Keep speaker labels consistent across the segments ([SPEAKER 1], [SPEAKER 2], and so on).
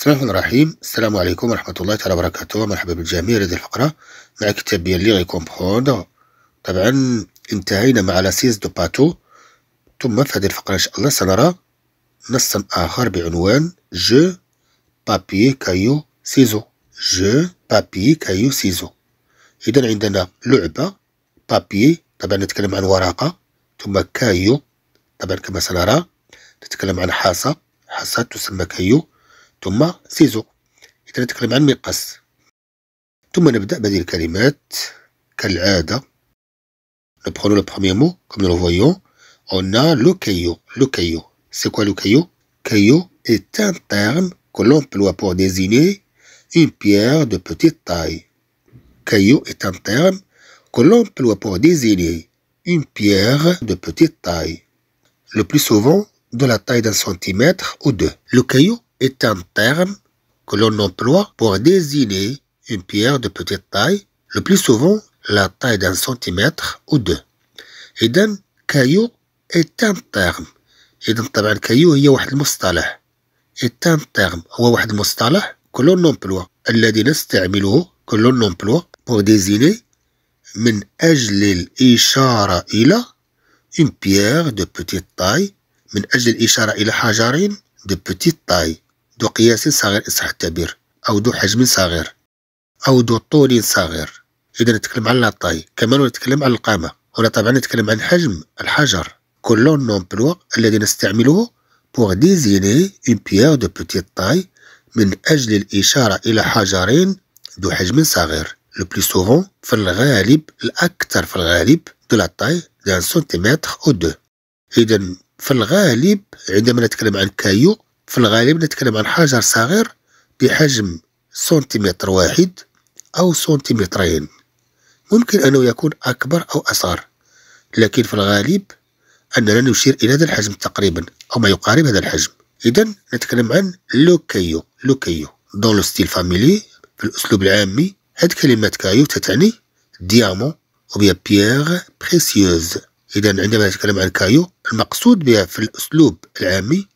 [SPEAKER 1] بسم الله الرحمن الرحيم السلام عليكم ورحمة الله تعالى وبركاته مرحبا بالجميع هذه الفقرة مع كتاب لي غي طبعا انتهينا مع لاسيز دو باتو ثم في هذه الفقرة إن شاء الله سنرى نصا آخر بعنوان جو بابي كايو سيزو جو بابي كايو سيزو إذا عندنا لعبة بابي طبعا نتكلم عن ورقة ثم كايو طبعا كما سنرى نتكلم عن حاسة حاسة تسمى كايو ثم Nous prenons le premier mot, comme nous le voyons, on a le caillou. Le caillou. C'est quoi le caillou Caillou est un terme que l'on emploie pour désigner une pierre de petite taille. Caillou est un terme que l'on emploie pour désigner une pierre de petite taille. Le plus souvent, de la taille d'un centimètre ou deux. Le caillou est un terme que l'on emploie pour désigner une pierre de petite taille, le plus souvent la taille d'un centimètre ou deux. Et d'un caillou est un terme. Et إذا طبعا caillou هي واحد المصطلح. est un terme هو واحد المصطلح que l'on emploie الذي نستعمله que l'on emploie pour désigner من أجل الإشارة إلى une pierre de petite taille من أجل الإشارة إلى حجرين de petite taille قياس صغير صح التعبير أو ذو حجم صغير أو ذو طول صغير إذا نتكلم على الطي كمان نتكلم على القامة هنا طبعا نتكلم عن حجم الحجر نون نومبلوا الذي نستعمله بوغ ديزيني اون بيير دو بوتيت طاي من أجل الإشارة إلى حجرين ذو حجم صغير لو بلي سوفون في الغالب الأكثر في الغالب دو لا طاي دان سنتيمتر أو دو إذا في الغالب عندما نتكلم عن كايو في الغالب نتكلم عن حجر صغير بحجم سنتيمتر واحد أو سنتيمترين ممكن أنه يكون أكبر أو أصغر لكن في الغالب أننا نشير إلى هذا الحجم تقريبا أو ما يقارب هذا الحجم إذا نتكلم عن لوكيو لوكيو دون لو ستيل فاميلي في الأسلوب العامي هاد كلمة كايو تتعني ديامون بيا بيير بريسيوز إذا عندما نتكلم عن كايو المقصود بها في الأسلوب العامي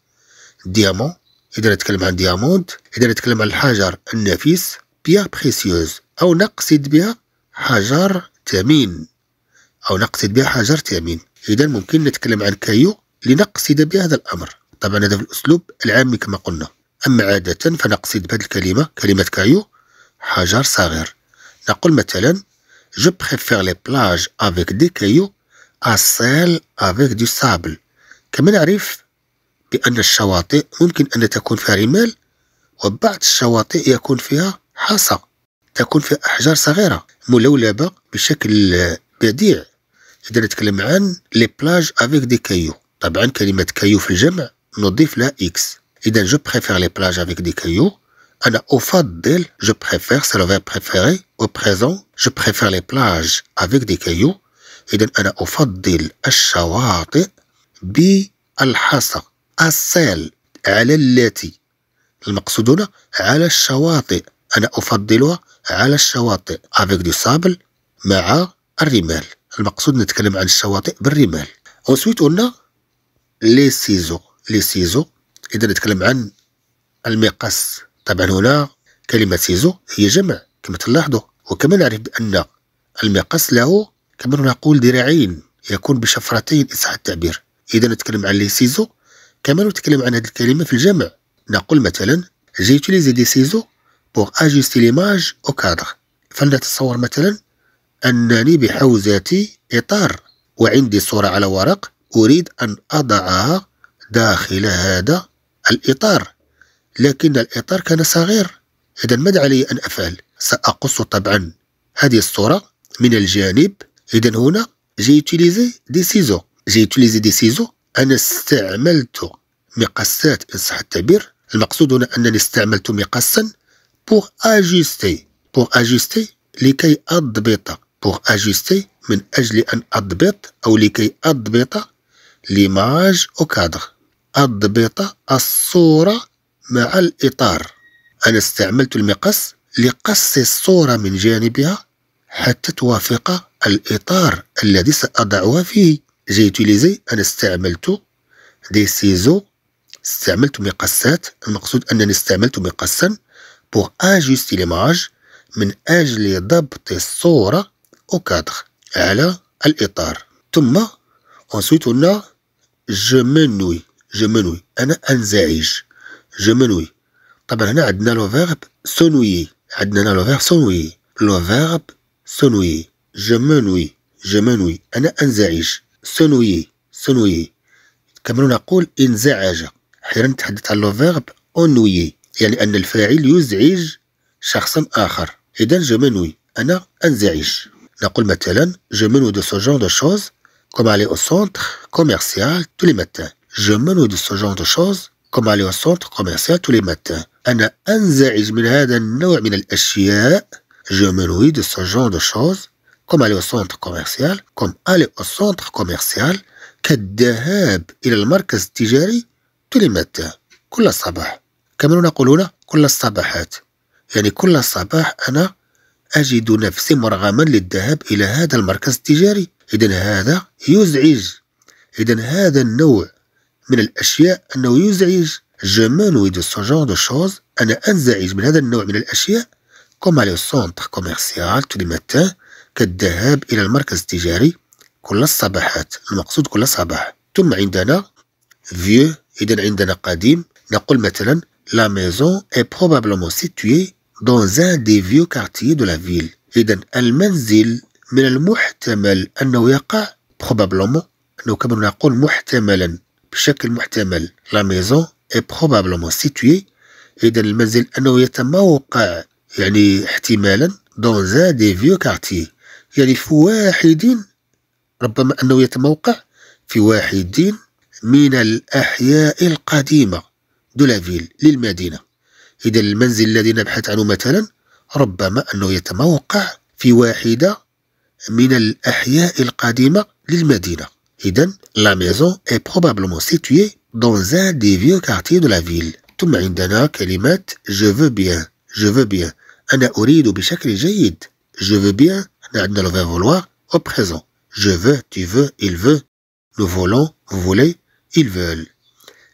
[SPEAKER 1] ديامون إذا نتكلم عن دياموند إذا نتكلم عن الحجر النفيس بيا بريسيوز أو نقصد بها حجر ثمين أو نقصد بها حجر ثمين إذا ممكن نتكلم عن كايو لنقصد بهذا الأمر طبعا هذا في الأسلوب العامي كما قلنا أما عادة فنقصد بهذه الكلمة كلمة كايو حجر صغير نقول مثلا جو بريفير لي بلاج افيك دي كايو à افيك avec سابل كما نعرف لأن الشواطئ ممكن أن تكون فيها رمال وبعض الشواطئ يكون فيها حصى تكون فيها أحجار صغيرة ملولبة بشكل بديع إذا نتكلم عن لي بلاج افيك دي كايو طبعا كلمة كايو في الجمع نضيف لها إكس إذا جو بريفير لي بلاج افيك دي كايو أنا أفضل جو بريفير سي لو فيرب بريفيري أو بريزون جو بريفير لي بلاج افيك دي كايو إذا أنا أفضل الشواطئ بالحصى أصيل على التي المقصود هنا على الشواطئ أنا أفضلها على الشواطئ افيك دو سابل مع الرمال المقصود نتكلم عن الشواطئ بالرمال اونسويت قلنا لي سيزو لي سيزو إذا نتكلم عن المقص طبعا هنا كلمة سيزو هي جمع كما تلاحظوا وكما نعرف بأن المقص له كما نقول ذراعين يكون بشفرتين صح التعبير إذا نتكلم عن لي سيزو كما نتكلم عن هذه الكلمة في الجمع نقول مثلا جي utilisé دي سيزو بوغ اجيستي ليماج او كادر فلنتصور مثلا أنني بحوزتي إطار وعندي صورة على ورق أريد أن أضعها داخل هذا الإطار لكن الإطار كان صغير إذا ماذا علي أن أفعل؟ سأقص طبعا هذه الصورة من الجانب إذا هنا جي utilisé دي سيزو جي utilisé دي سيزو أنا استعملت مقاسات إن صح التعبير المقصود هنا أنني استعملت مقاسا بور أجيستي بور أجيستي لكي أضبط بور أجيستي من أجل أن أضبط أو لكي أضبط ليماج أو كادر أضبط الصورة مع الإطار أنا استعملت المقص لقص الصورة من جانبها حتى توافق الإطار الذي سأضعها فيه j'ai utilisé انا استعملت دي سيزو استعملت مقصات المقصود انني استعملت مقصا بور انجوستي ليماج من اجل ضبط الصوره او كادر على الاطار ثم ensuite هنا جو منوي جو منوي انا انزعج جو منوي طبعا هنا عندنا لو فيرب سونوي عندنا هنا لو فيرب سونوي لو فيرب سونوي جو منوي جو منوي انا انزعج سنوي سنوي كما نقول انزعج أحيانا نتحدث عن لو فيرب اونوي يعني أن الفاعل يزعج شخصا آخر إذا جو منوي أنا أنزعج نقول مثلا جو منوي دو سو جون دو شوز كوم ألي أو سونتر كوميرسيال تو لي ماتان جو منوي دو سو جون دو شوز كوم ألي أو سونتر كوميرسيال تو لي ماتان أنا أنزعج من هذا النوع من الأشياء جو منوي دو سو جون دو شوز comme aller au centre commercial comme aller au centre commercial كالذهاب إلى المركز التجاري كل متى كل صباح كما نقولون كل الصباحات يعني كل صباح أنا أجد نفسي مرغما للذهاب إلى هذا المركز التجاري إذا هذا يزعج إذا هذا النوع من الأشياء أنه يزعج Je m'ennuie de ce genre de choses. أنا أنزعج من هذا النوع من الأشياء كما او سونتر كوميرسيال تولي ماتان كالذهاب إلى المركز التجاري كل الصباحات المقصود كل صباح ثم عندنا فيو إذا عندنا قديم نقول مثلا لا ميزون إي بروبابلومون située دون زان دي فيو quartiers دو لا فيل إذا المنزل من المحتمل أنه يقع بروبابلومون أنه كما نقول محتملا بشكل محتمل لا ميزون إي بروبابلومون située إذا المنزل أنه يتموقع يعني احتمالا دون زان دي فيو كارتيي يعرف يعني واحد ربما أنه يتموقع في واحد من الأحياء القديمة دولافيل للمدينة إذا المنزل الذي نبحث عنه مثلا ربما أنه يتموقع في واحدة من الأحياء القديمة للمدينة إذا لا ميزون اي probablement سيتوي دون زان دي فيو كارتي دو la ثم عندنا كلمات جو فو بيان جو فو بيان أنا أريد بشكل جيد جو فو بيان de le vouloir au présent. Je veux, tu veux, il veut. Nous voulons, vous voulez, ils veulent.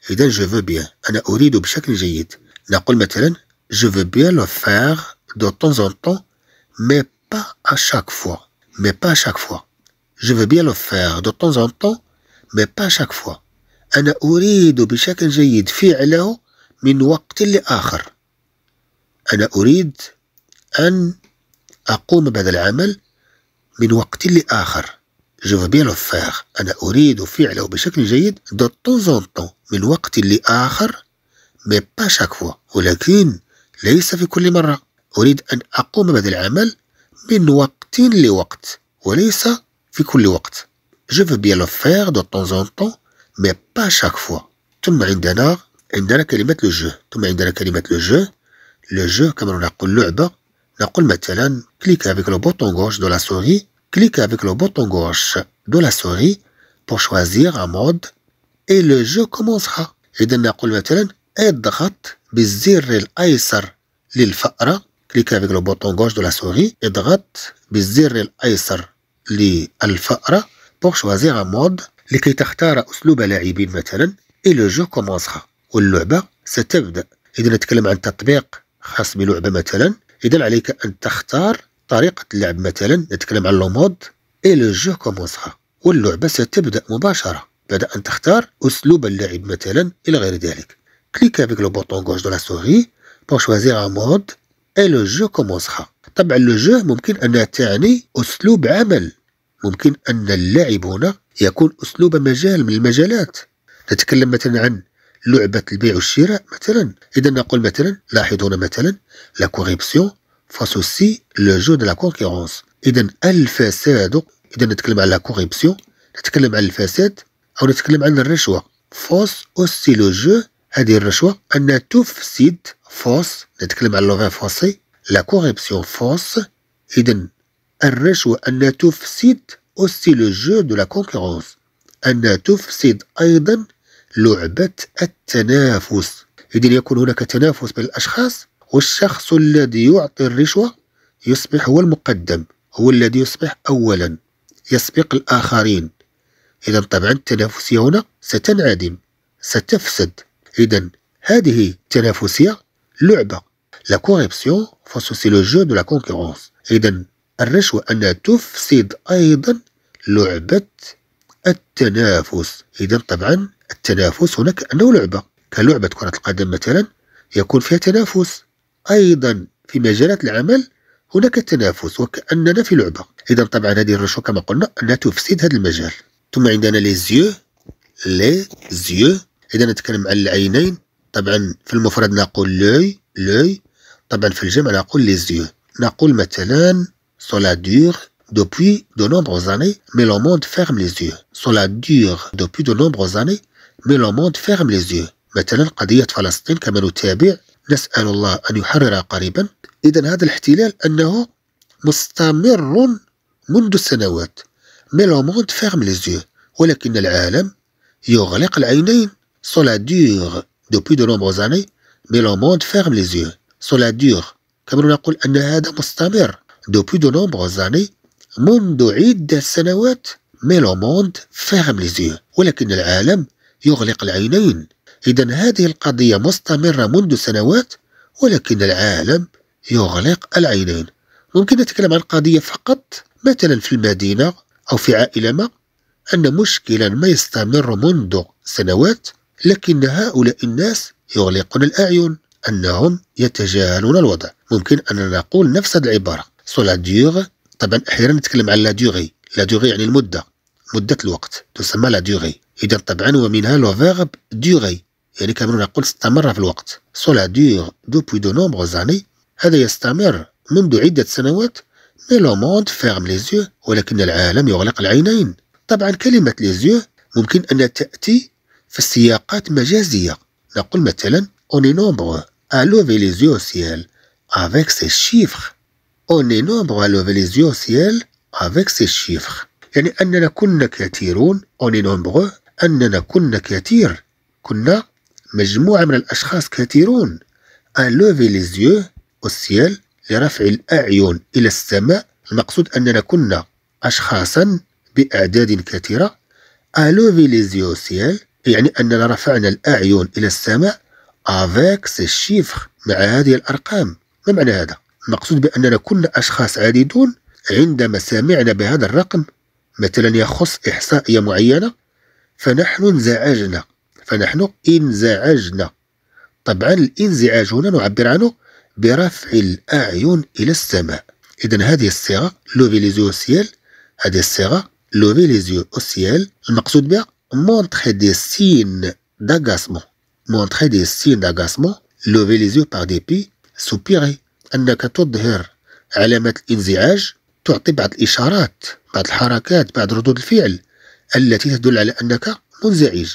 [SPEAKER 1] Et donc, je veux bien. أنا أريد بشكل جيد. نقول مثلا je veux bien le faire de temps en temps mais pas à chaque fois. Mais pas à chaque fois. Je veux bien le faire de temps en temps mais pas à chaque fois. أنا أريد بشكل جيد فعله من وقت لآخر. أنا أريد أن أقوم بهذا العمل من وقت لآخر Je veux أنا أريد فعله بشكل جيد دو من وقت لآخر مي با chaque ولكن ليس في كل مرة أريد أن أقوم بهذا العمل من وقت لوقت وليس في كل وقت جو veux بيان لو فيغ دو temps en temps مي با شاك فوا ثم عندنا عندنا كلمة لو جو ثم عندنا كلمة لو جو لو جو كما نقول لعبة نقول مثلا كليك افيك لو بوتون غوش دو لا سوري كليك افيك لو بوتون غوش دو لا سوري بو شوازيغ ان مود اي لو جو كومونسرا اذا نقول مثلا اضغط بالزر الايسر للفاره كليك افيك لو بوتون غوش دو لا سوري اضغط بالزر الايسر للفاره بو شوازيغ ان مود لكي تختار اسلوب لاعبين مثلا اي لو جو كومونسرا واللعبه ستبدا اذا نتكلم عن تطبيق خاص بلعبه مثلا يدل عليك ان تختار طريقه اللعب مثلا نتكلم عن مود اي لو جو كومونسرا واللعبه ستبدا مباشره بعد ان تختار اسلوب اللعب مثلا الى غير ذلك كليك افيك لو بوطون غوش دو لا سوري بور شوازير ان مود اي لو جو كومونسرا طبعا لو جو ممكن انها تعني اسلوب عمل ممكن ان اللعب هنا يكون اسلوب مجال من المجالات نتكلم مثلا عن لعبة البيع والشراء مثلا إذا نقول مثلا لاحظ هنا مثلا لا كوريبسيون فاسوسي لو جو دو لا كونكورونس إذا الفساد إذا نتكلم على لا كوريبسيون نتكلم على الفساد أو نتكلم عن الرشوة فوس أوسي لو جو هذه الرشوة أنها تفسد فوس نتكلم على اللغة الفرنسية لا كوريبسيون فوس إذا الرشوة أنها تفسد أوسي لو جو دو لا كونكورونس أنها تفسد أيضا لعبة التنافس إذن يكون هناك تنافس بين الأشخاص والشخص الذي يعطي الرشوة يصبح هو المقدم هو الذي يصبح أولا يسبق الآخرين إذا طبعا التنافسية هنا ستنعدم ستفسد إذا هذه التنافسية لعبة لا كوريبسيون سي لو جو دو لا كونكورونس إذا الرشوة أنها تفسد أيضا لعبة التنافس إذا طبعا التنافس هناك أنه لعبة كلعبة كرة القدم مثلا يكون فيها تنافس أيضا في مجالات العمل هناك تنافس وكأننا في لعبة إذا طبعا هذه الرشوة كما قلنا أنها تفسد هذا المجال ثم عندنا لي زيو لي زيو إذا نتكلم عن العينين طبعا في المفرد نقول لوي لوي طبعا في الجمع نقول لي زيو نقول مثلا سولا دور دوبوي دو نومبغوز اني مي لو موند فيرم لي زيو سولا دور دوبوي دو nombreuses اني ميلوموند فيرم ليزيو مثلا قضية فلسطين كما نتابع نسأل الله أن يحرر قريبا إذا هذا الاحتلال أنه مستمر منذ سنوات ميلوموند فيرم ليزيو ولكن العالم يغلق العينين سولا دور دوبي دو نومبروز اني ميلوموند فيرم ليزيو سولا دور كما نقول أن هذا مستمر دوبي دو نومبروز اني منذ عدة سنوات ميلوموند فيرم ليزيو ولكن العالم يغلق العينين إذا هذه القضية مستمرة منذ سنوات ولكن العالم يغلق العينين ممكن نتكلم عن قضية فقط مثلا في المدينة أو في عائلة ما أن مشكلا ما يستمر منذ سنوات لكن هؤلاء الناس يغلقون الأعين أنهم يتجاهلون الوضع ممكن أن نقول نفس العبارة سو لا طبعا أحيانا نتكلم عن لا ديغي لا ديغي يعني المدة مدة الوقت تسمى لا ديغي إذا طبعا ومنها لو فيرب دوغي يعني كما نقول استمر في الوقت سولا دور دوبوي دو نومبغ زاني هذا يستمر منذ عدة سنوات مي لو موند فيرم لي زيو ولكن العالم يغلق العينين طبعا كلمة لي زيو ممكن أن تأتي في سياقات مجازية نقول مثلا أوني نومبغ nombreux à لي زيو yeux au ciel avec ces chiffres on est nombreux à lever les yeux au يعني أننا كنا كثيرون أوني نومبغ أننا كنا كثير كنا مجموعة من الأشخاص كثيرون أن لوفي ليزيو والسيال لرفع الأعين إلى السماء المقصود أننا كنا أشخاصا بأعداد كثيرة ألوفي ليزيو سيل يعني أننا رفعنا الأعين إلى السماء افيك سي شيفر مع هذه الأرقام ما معنى هذا؟ المقصود بأننا كنا أشخاص عديدون عندما سمعنا بهذا الرقم مثلا يخص إحصائية معينة فنحن انزعجنا فنحن انزعجنا طبعا الانزعاج هنا نعبر عنه برفع الأعين إلى السماء إذا هذه الصيغة لوفي ليزيو سيال هذه الصيغة لوفي او سيال المقصود بها مونتخي دي سين داغاسمون مونتخي دي سين داغاسمون لوفي بار باغ بي سوبيري أنك تظهر علامات الانزعاج تعطي بعض الإشارات بعض الحركات بعض ردود الفعل التي تدل على أنك منزعج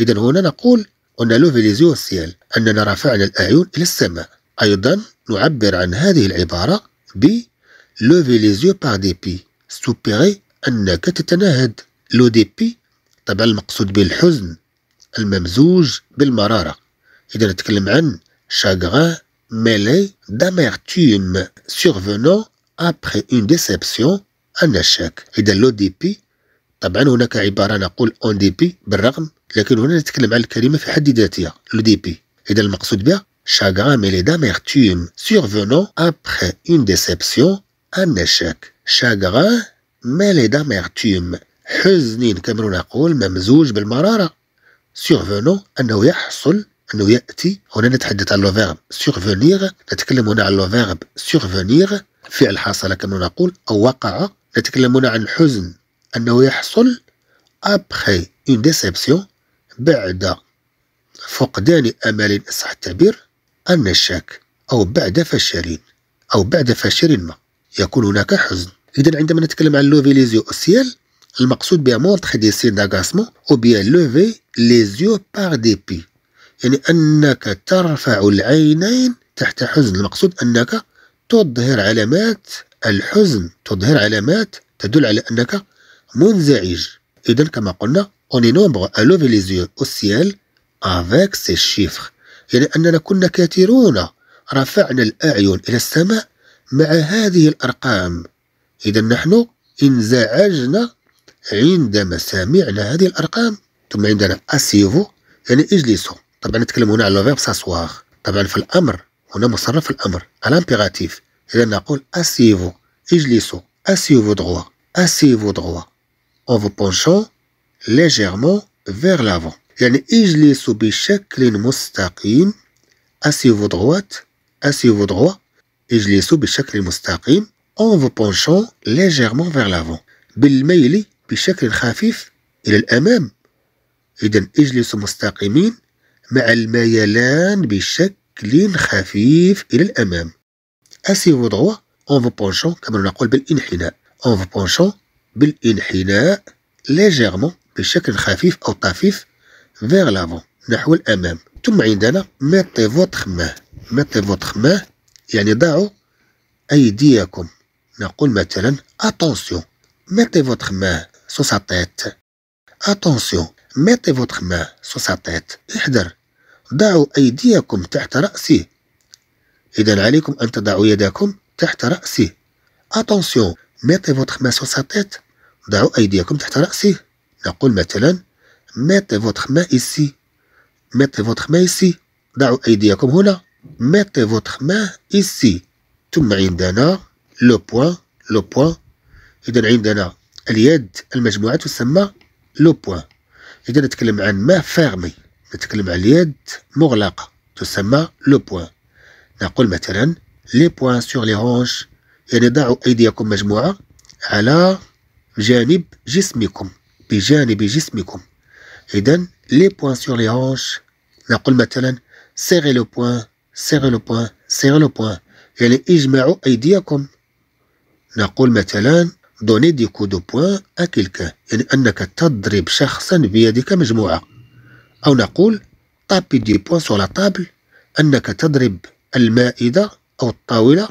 [SPEAKER 1] إذا هنا نقول أن لوفيليزيو سيال أننا رفعنا الأعين إلى السماء أيضا نعبر عن هذه العبارة ب لوفيليزيو باغ ديبي سوبيري أنك تتنهد لو ديبي طبعا المقصود به الحزن الممزوج بالمرارة إذا نتكلم عن chagrin mêlé d'amertume survenant اون ديسيبسيون ان اشاك إذا لو دي بي طبعا هناك عبارة نقول اون دي بي بالرغم لكن هنا نتكلم عن الكلمة في حد ذاتها لو دي بي إذا المقصود بها شاغان ميلي les d'amertume أبخي أون ديسيبسيون أن un échec. ميلي mais حزنين حزن كما نقول ممزوج بالمرارة survenant أنه يحصل أنه يأتي هنا نتحدث عن فيرب سيرفونيغ نتكلم هنا عن فيرب سيرفونيغ فعل حصل كما نقول أو وقع نتكلم هنا عن الحزن أنه يحصل أبخي إن ديسيبسيون بعد فقدان أمل صح التعبير أن الشاك أو بعد فشل أو بعد فشل ما يكون هناك حزن إذا عندما نتكلم عن لوفي ليزيو أوسيال المقصود بها مونتخ دي سين داغاسمون أو بيا لوفي ليزيو باغ دي بي يعني أنك ترفع العينين تحت حزن المقصود أنك تظهر علامات الحزن تظهر علامات تدل على أنك منزعج إذا كما قلنا on est nombre à lever les yeux au ciel avec ces chiffres يعني أننا كنا كثيرون رفعنا الأعين إلى السماء مع هذه الأرقام إذا نحن انزعجنا عندما سمعنا هذه الأرقام ثم عندنا أسيفو يعني اجلسوا طبعا نتكلم هنا على لو فيرب ساسواغ طبعا في الأمر هنا مصرف الأمر الامبيراتيف إذا نقول أسيفو اجلسوا أسيفو دغوا أسيفو دغوا en vous penchant légèrement vers l'avant. يعني اجلسوا بشكل مستقيم assis vous droite assis vous droit اجلسوا بشكل مستقيم en vous penchant légèrement vers l'avant بالميل بشكل خفيف إلى الأمام إذا اجلسوا مستقيمين مع الميلان بشكل خفيف إلى assis asseyez-vous droit en vous penchant كما نقول بالانحناء en vous penchant بالانحناء ليجيرمون بشكل خفيف أو طفيف فيغ لافون نحو الأمام ثم عندنا ميتي فوتخ ماه ميتي فوتخ ماه يعني ضعوا أيديكم نقول مثلا اتونسيون ميتي فوتخ ماه سو سا تيت اتونسيون ميتي فوتخ main سو سا تيت احذر ضعوا أيديكم تحت رأسه إذا عليكم أن تضعوا يدكم تحت رأسه اتونسيون ميتي فوتخ ماه سو سا تيت ضعوا أيديكم تحت رأسي نقول مثلا mettez فوتخ ما إيسي mettez فوتخ ما إيسي ضعوا أيديكم هنا mettez فوتخ ما إيسي ثم عندنا لو بوان لو بوان إذا عندنا اليد المجموعة تسمى لو بوان إذا نتكلم عن ما فيرمي نتكلم عن اليد مغلقة تسمى لو بوان نقول مثلا لي بوان سور لي هونش يعني ضعوا أيديكم مجموعة على جانب جسمكم بجانب جسمكم إذا لي بوان سور لي هونش نقول مثلا سيري لو بوان سيري لو بوان سيري لو بوان يعني اجمعوا أيديكم نقول مثلا دوني دي كو دو بوان أكلكا يعني أنك تضرب شخصا بيدك مجموعة أو نقول طابي دي بوان سور لا طابل أنك تضرب المائدة أو الطاولة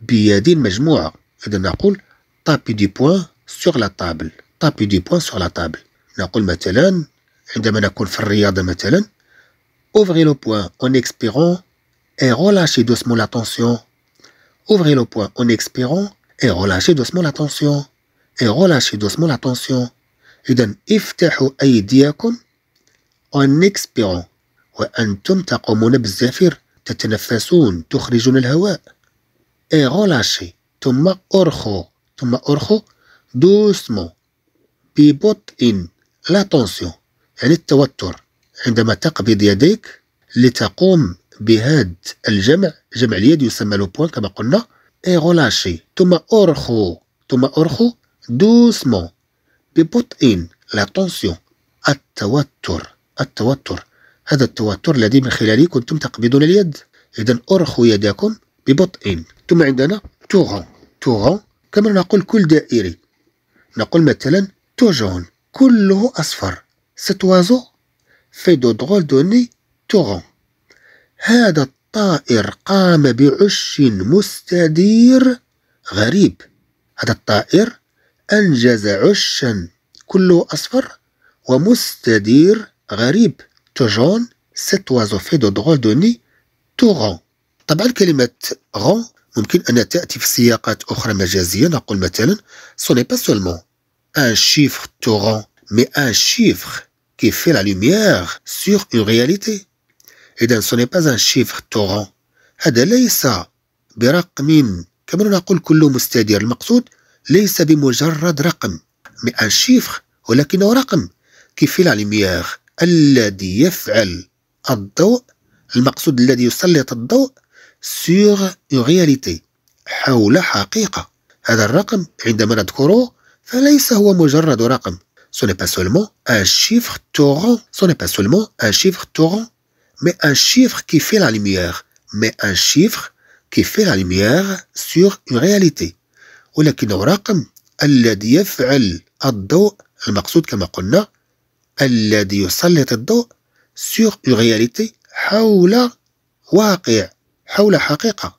[SPEAKER 1] بيد مجموعة إذا نقول طابي دي بوان sur la table taper du poing sur la table نقول مثلا عندما نكون في الرياضة مثلا ouvrez le poing en expirant et relâchez doucement la tension ouvrez le poing en expirant et relâchez doucement la tension et relâchez doucement la tension إذا افتحوا أيديكم en expirant وأنتم تقومون بالزفير تتنفسون تخرجون الهواء et relâchez ثم أرخوا ثم أرخوا doucement ببطء لا تونسيون يعني التوتر عندما تقبض يديك لتقوم بهذا الجمع جمع اليد يسمى لو بوان كما قلنا اي غولاشي ثم اورخو ثم اورخو دوسمون ببطء لا تونسيون التوتر التوتر هذا التوتر الذي من خلاله كنتم تقبضون اليد اذا ارخوا يداكم ببطء ثم عندنا توغون توغون كما نقول كل دائري نقول مثلا تو جون كله أصفر ستوازو في دو de دوني de nez هذا الطائر قام بعش مستدير غريب هذا الطائر أنجز عشا كله أصفر ومستدير غريب تو جون ستوازو في دو دغول دوني تو torrent طبعا كلمة غون ممكن أن تأتي في سياقات أخرى مجازية نقول مثلا سوني با سولمون أن شيفر تورون مي أن شيفر chiffre qui fait la lumière sur une إذا سوني با أن شيفر تورون هذا ليس برقم كما نقول كل مستدير المقصود ليس بمجرد رقم مي ان شيفر ولكنه رقم كيف لا لوميير الذي يفعل الضوء المقصود الذي يسلط الضوء سور رياليتي حول حقيقة هذا الرقم عندما نذكره فليس هو مجرد رقم سوني با سولمون ان شيفر تورون سوني با سولمون ان شيفر تورون مي ان شيفر كي في لا لوميير مي ان شيفر كي في لا لوميير سور اون رياليتي ولكن رقم الذي يفعل الضوء المقصود كما قلنا الذي يسلط الضوء سور اون رياليتي حول واقع حول حقيقة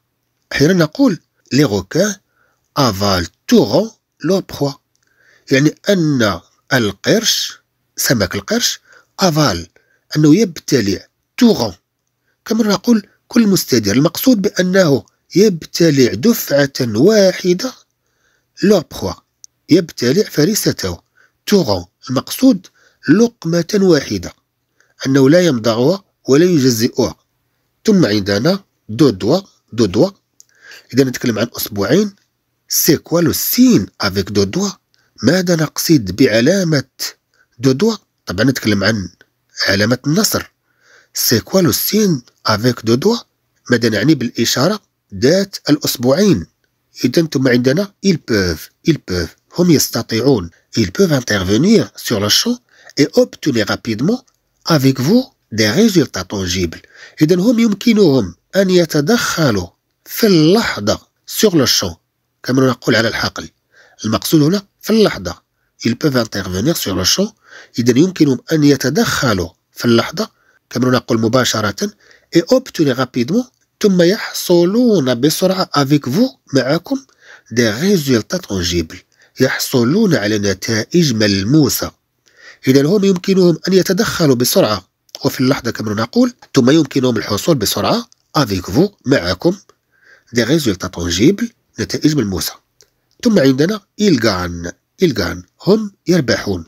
[SPEAKER 1] حين نقول لي غوكان أفال توغون لو بخوا يعني أن القرش سمك القرش أفال أنه يبتلع توغون كما نقول كل مستدير المقصود بأنه يبتلع دفعة واحدة لو بخوا يبتلع فريسته توغون المقصود لقمة واحدة أنه لا يمضغها ولا يجزئها ثم عندنا دو دوا دو دوا إذا نتكلم عن أسبوعين سي كوا لو سين افيك دو دوا ماذا نقصد بعلامة دو دوا طبعا نتكلم عن علامة النصر سي كوا لو سين افيك دو دوا ماذا نعني بالإشارة ذات الأسبوعين إذا ثم عندنا ils peuvent ils peuvent هم يستطيعون ils peuvent intervenir sur le champ et obtenir rapidement avec vous des résultats tangibles إذا هم يمكنهم أن يتدخلوا في اللحظة سوغ لو شو كما نقول على الحقل المقصود هنا في اللحظة ils peuvent intervenir sur le champ إذا يمكنهم أن يتدخلوا في اللحظة كما نقول مباشرة et obtenir rapidement ثم يحصلون بسرعة avec vous معكم des résultats tangibles يحصلون على نتائج ملموسة إذا هم يمكنهم أن يتدخلوا بسرعة وفي اللحظة كما نقول ثم يمكنهم الحصول بسرعة افيك فو معكم دي ريزولتا طونجيبل نتائج ملموسة ثم عندنا إلغان إلغان هم يربحون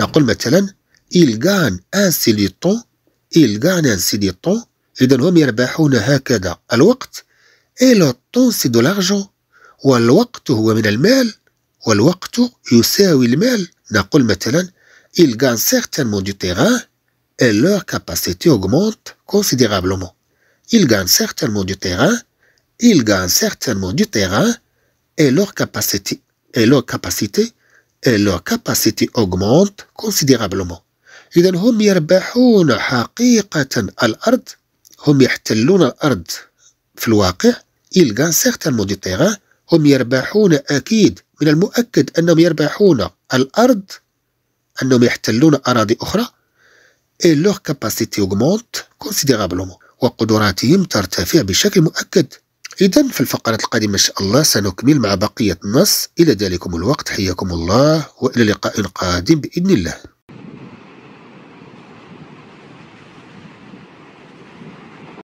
[SPEAKER 1] نقول مثلا إلغان أن سيليطون إلغان أن سيليطون إذا هم يربحون هكذا الوقت إي لو طون سي دو لارجون والوقت هو من المال والوقت يساوي المال نقول مثلا إلغان gagnent دو تيغان terrain et leur capacité augmente considérablement. Ils gagnent certainement du terrain, ils gagnent certainement du terrain et leur capacité, et leur capacité, et leur capacité augmente considérablement. إذا هم يربحون حقيقة الأرض هم يحتلون الأرض في الواقع ils gagnent certainement du terrain هم يربحون أكيد من المؤكد أنهم يربحون الأرض أنهم يحتلون أراضي أخرى et leur capacité augmente considérablement. وقدراتهم ترتفع بشكل مؤكد إذا في الفقرة القادمة إن شاء الله سنكمل مع بقية النص إلى ذلكم الوقت حياكم الله وإلى لقاء قادم بإذن الله